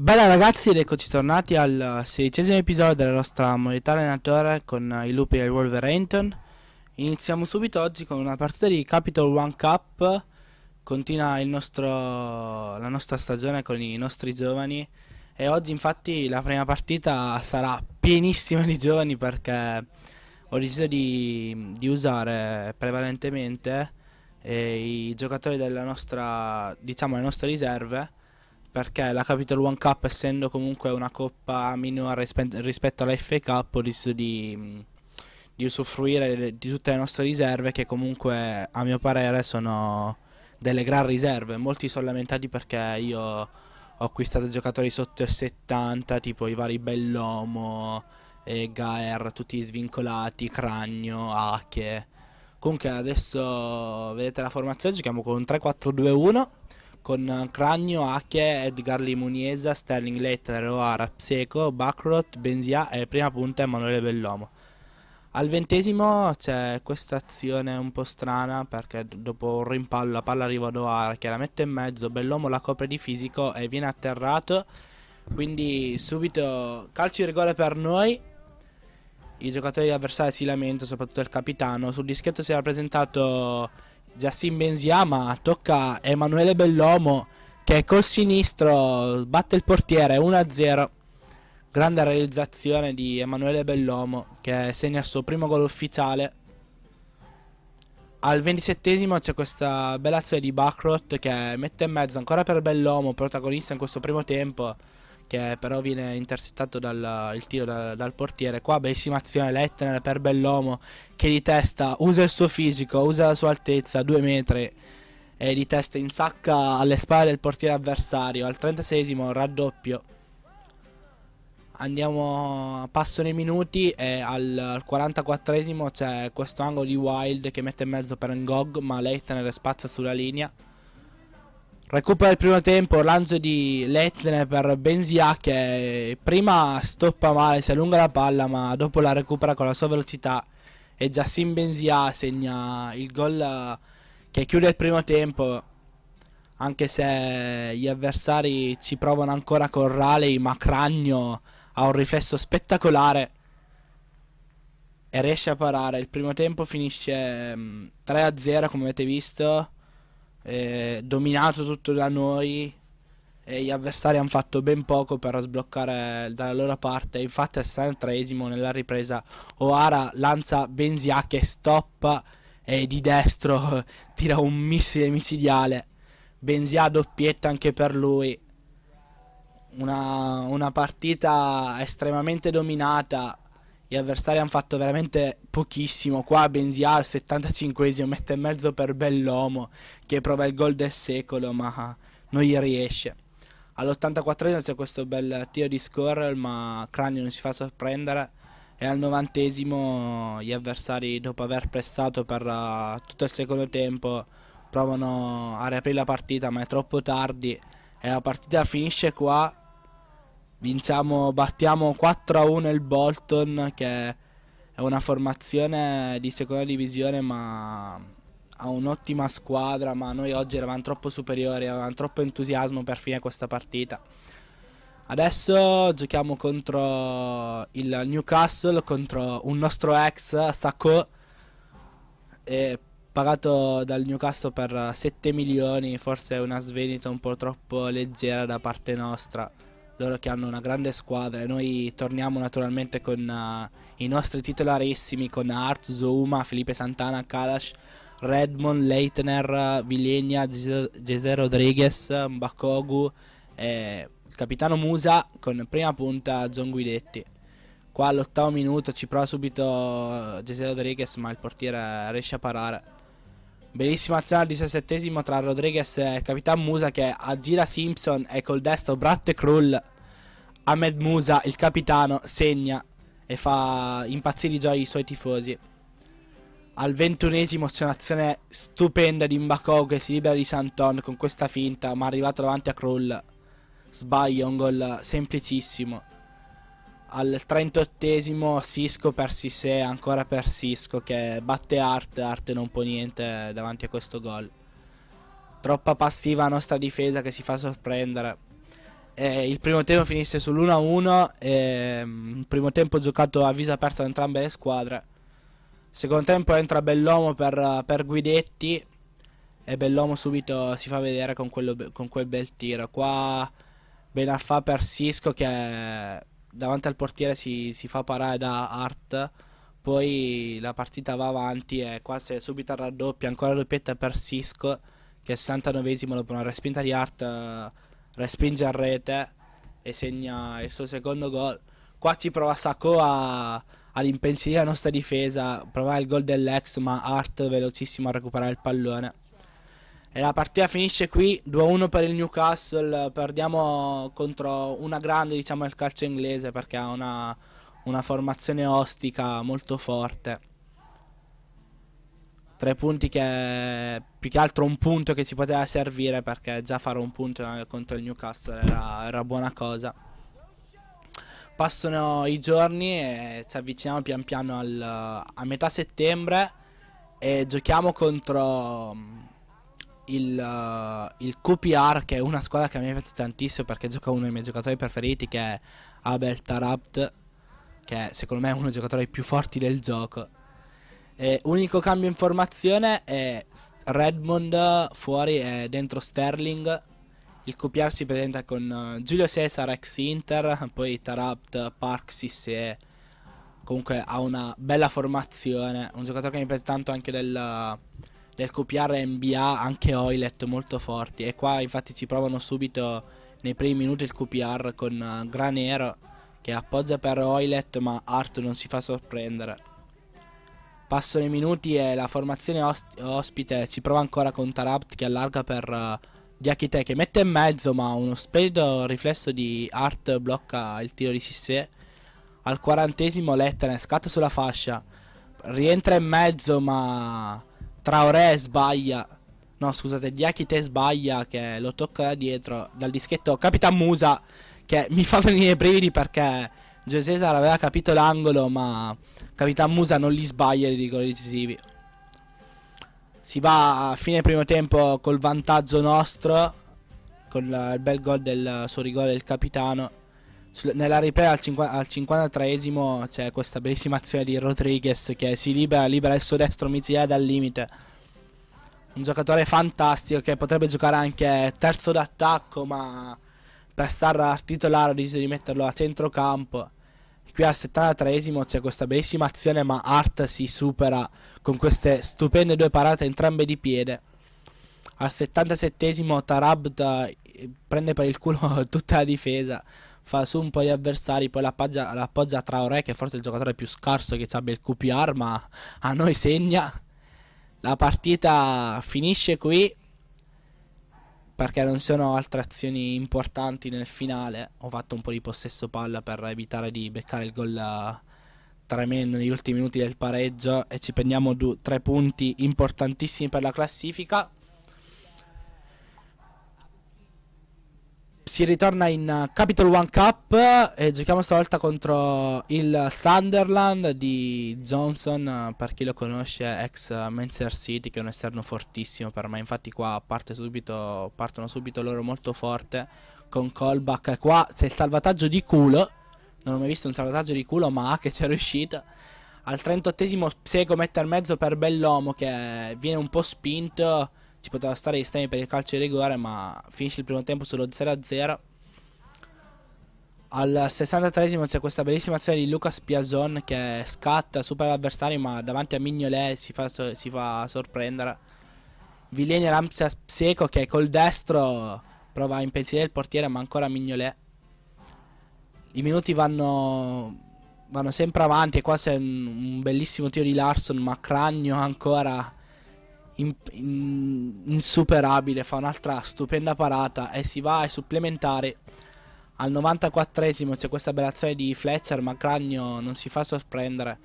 Bella ragazzi ed eccoci tornati al sedicesimo episodio della nostra moneta allenatore con i lupi del Wolverhampton Iniziamo subito oggi con una partita di Capital One Cup Continua nostro, la nostra stagione con i nostri giovani E oggi infatti la prima partita sarà pienissima di giovani perché ho deciso di, di usare prevalentemente eh, i giocatori della nostra, diciamo, le nostre riserve perché la Capital One Cup essendo comunque una coppa minore rispetto, alla FA Cup ho deciso di, di, usufruire di tutte le nostre riserve che comunque a mio parere sono delle gran riserve molti sono lamentati perché io ho acquistato giocatori sotto il 70 tipo i vari Bellomo e Gaer tutti svincolati Cragno, Ache comunque adesso vedete la formazione giochiamo con 3-4-2-1 con eh, Cragno, Ache, Edgar Limuniesa, Sterling Letter, Oara, Pseco, Bacrot, Benzia e prima punta Emanuele Bellomo. Al ventesimo c'è questa azione un po' strana perché dopo un rimpallo la palla arriva ad Oara che la mette in mezzo, Bellomo la copre di fisico e viene atterrato. Quindi subito calcio di rigore per noi. I giocatori avversari si lamentano, soprattutto il capitano. Sul dischetto si era presentato Jassim Benziama tocca Emanuele Bellomo che col sinistro batte il portiere 1-0. Grande realizzazione di Emanuele Bellomo che segna il suo primo gol ufficiale. Al ventisettesimo c'è questa bella azione di Backrot che mette in mezzo ancora per Bellomo, protagonista in questo primo tempo che però viene intercettato dal il tiro da, dal portiere. Qua bellissima azione Lettner per Bellomo che di testa usa il suo fisico, usa la sua altezza, due metri e di testa in sacca alle spalle del portiere avversario. Al 36esimo raddoppio. Andiamo, passo nei minuti e al, al 44esimo c'è questo angolo di Wild che mette in mezzo per Ngog ma Leitner spazza sulla linea. Recupera il primo tempo, lancio di Letner per Benzia che prima stoppa male, si allunga la palla ma dopo la recupera con la sua velocità e Jassim Benzia segna il gol eh, che chiude il primo tempo anche se gli avversari ci provano ancora con Raleigh ma Cragno ha un riflesso spettacolare e riesce a parare. Il primo tempo finisce 3-0 mm, come avete visto eh, dominato tutto da noi e gli avversari hanno fatto ben poco per sbloccare dalla loro parte. Infatti al 63esimo nella ripresa O'Hara lancia Benzia che stoppa e di destro tira un missile micidiale. Benzia doppietta anche per lui. Una, una partita estremamente dominata gli avversari hanno fatto veramente pochissimo. Qua Benzia al 75esimo mette in mezzo per Bellomo che prova il gol del secolo ma non gli riesce. All'84esimo c'è questo bel tiro di score ma Cranio non si fa sorprendere. E al 90esimo gli avversari dopo aver prestato per uh, tutto il secondo tempo provano a riaprire la partita ma è troppo tardi. E la partita finisce qua Vinciamo, battiamo 4-1 a il Bolton che è una formazione di seconda divisione ma ha un'ottima squadra ma noi oggi eravamo troppo superiori, avevamo troppo entusiasmo per finire questa partita. Adesso giochiamo contro il Newcastle, contro un nostro ex, Sacco, pagato dal Newcastle per 7 milioni, forse è una svenita un po' troppo leggera da parte nostra loro che hanno una grande squadra e noi torniamo naturalmente con uh, i nostri titolarissimi con Art, Zouma, Felipe Santana, Kalash, Redmond, Leitner, Vilenia, Jesse Rodriguez, Mbakogu e il capitano Musa con prima punta John Guidetti. Qua all'ottavo minuto ci prova subito eh, Jesse Rodriguez ma il portiere riesce a parare. Bellissima azione al 17 tra Rodriguez e Capitan Musa che aggira Simpson e col destro e Krull. Ahmed Musa, il capitano, segna e fa impazzire i giochi i suoi tifosi. Al ventunesimo c'è un'azione stupenda di Mbako che si libera di Santon con questa finta, ma è arrivato davanti a Krull. Sbaglia un gol semplicissimo al 38esimo Cisco per Sisè, ancora per Cisco che batte Art, Art non può niente davanti a questo gol. Troppa passiva la nostra difesa che si fa sorprendere. E il primo tempo finisce sull'1-1, mm, il primo tempo giocato a viso aperto da entrambe le squadre. Secondo tempo entra Bellomo per, per Guidetti e Bellomo subito si fa vedere con, quello, con quel bel tiro. Qua Benaffà per Cisco che davanti al portiere si, si fa parare da Hart poi la partita va avanti e qua si è subito al raddoppio ancora doppietta per Sisko che al 69esimo dopo una respinta di Hart eh, respinge a rete e segna il suo secondo gol qua ci prova Sacco a ad impensierire la nostra difesa, provare il gol dell'ex, ma Hart velocissimo a recuperare il pallone. E la partita finisce qui, 2-1 per il Newcastle, perdiamo contro una grande, diciamo, il calcio inglese perché ha una, una formazione ostica molto forte. Tre punti che più che altro un punto che ci poteva servire perché già fare un punto contro il Newcastle era, era buona cosa. Passano i giorni e ci avviciniamo pian piano al, a metà settembre e giochiamo contro il, uh, il QPR che è una squadra che a me piace tantissimo perché gioca uno dei miei giocatori preferiti che è Abel Tarabt che secondo me è uno dei giocatori più forti del gioco e unico cambio in formazione è Redmond fuori e dentro Sterling il QPR si presenta con Giulio eh, Cesar ex Inter poi Tarabt, Parksis e comunque ha una bella formazione un giocatore che mi piace tanto anche del del copiare NBA anche Oilet molto forti e qua infatti ci provano subito nei primi minuti il QPR con eh, Granier che appoggia per Oilet ma Art non si fa sorprendere. Passano i minuti e la formazione ospite ci prova ancora con Tarabt che allarga per uh, Diakite che mette in mezzo ma uno spedito riflesso di Art blocca il tiro di Sissé. Al quarantesimo Lettene scatta sulla fascia, rientra in mezzo ma Traoré sbaglia. No, scusate, Diakite sbaglia che lo tocca da dietro dal dischetto Capitan Musa che mi fa venire i brividi perché Gio Cesar aveva capito l'angolo, ma Capitan Musa non li sbaglia i rigori decisivi. Si va a fine primo tempo col vantaggio nostro con il bel gol del suo rigore del capitano nella replay al, 50, al 53esimo c'è questa bellissima azione di Rodriguez che si libera, libera il suo destro Mizia dal limite. Un giocatore fantastico che potrebbe giocare anche terzo d'attacco, ma per star a titolare decide di metterlo a centrocampo. Qui al 73esimo c'è questa bellissima azione, ma Art si supera con queste stupende due parate entrambe di piede. Al 77esimo Tarabd eh, prende per il culo tutta la difesa fa su un po' gli avversari, poi l'appoggia, l'appoggia a Traoré che è forse il giocatore più scarso che abbia il QPR, ma a noi segna. La partita finisce qui perché non sono altre azioni importanti nel finale. Ho fatto un po' di possesso palla per evitare di beccare il gol eh, tremendo negli ultimi minuti del pareggio e ci prendiamo due, tre punti importantissimi per la classifica. Si ritorna in eh, Capital One Cup eh, e giochiamo stavolta contro il Sunderland di Johnson, eh, per chi lo conosce, ex Manchester City, che è un esterno fortissimo per me. Infatti qua parte subito, partono subito loro molto forte con Colback. Qua c'è il salvataggio di culo, non ho mai visto un salvataggio di culo, ma che c'è riuscito. Al 38esimo Psego mette al mezzo per Bellomo che viene un po' spinto ci poteva stare estremi per il calcio di rigore, ma finisce il primo tempo solo 0-0. Al 63 c'è questa bellissima azione di Lucas Piazon che scatta, supera l'avversario, ma davanti a Mignolet si fa, si fa sorprendere. Vileni Ramsas Pseco che col destro prova a impensierire il portiere, ma ancora Mignolet. I minuti vanno vanno sempre avanti e qua c'è un, bellissimo tiro di Larson ma Cragno ancora in, in, insuperabile, fa un'altra stupenda parata e si va ai supplementari. Al 94esimo c'è questa bella azione di Fletcher, ma Cragno non si fa sorprendere.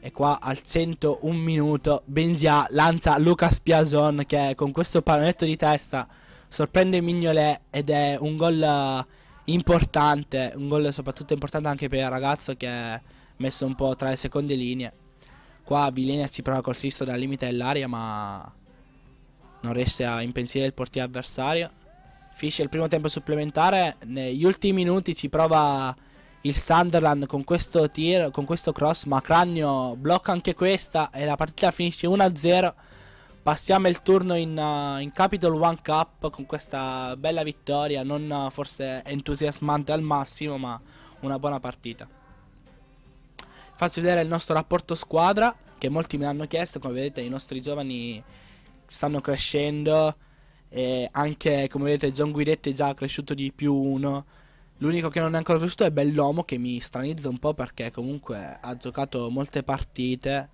E qua al 101 minuto Benzia lancia Lucas Piazon che con questo pallonetto di testa sorprende Mignolet ed è un gol eh, importante, un gol soprattutto importante anche per il ragazzo che è messo un po' tra le seconde linee. Qua Vilenia ci prova col sisto dal limite dell'aria ma non riesce a impensierire il portiere avversario. Finisce il primo tempo supplementare, negli ultimi minuti ci prova il Sunderland con questo tir, con questo cross, ma Cragno blocca anche questa e la partita finisce 1-0. Passiamo il turno in, uh, in, Capital One Cup con questa bella vittoria, non uh, forse entusiasmante al massimo, ma una buona partita farsi vedere il nostro rapporto squadra che molti mi hanno chiesto, come vedete i nostri giovani stanno crescendo e anche come vedete John Guidetti è già cresciuto di più uno. L'unico che non è ancora cresciuto è Bellomo che mi stranizza un po' perché comunque ha giocato molte partite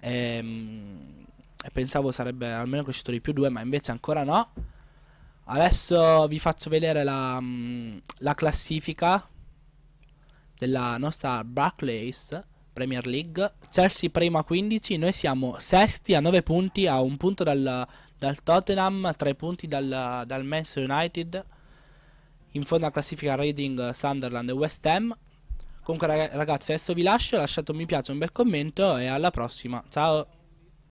e, ehm, e pensavo sarebbe almeno cresciuto di più due, ma invece ancora no. Adesso vi faccio vedere la, mm, la classifica della nostra Barclays. Premier League. Chelsea prima a 15, noi siamo sesti a 9 punti, a un punto dal, dal Tottenham, a 3 punti dal, dal Manchester United. In fondo alla classifica Reading, Sunderland e West Ham. Comunque ragazzi adesso vi lascio, lasciate un mi piace, un bel commento e alla prossima. Ciao!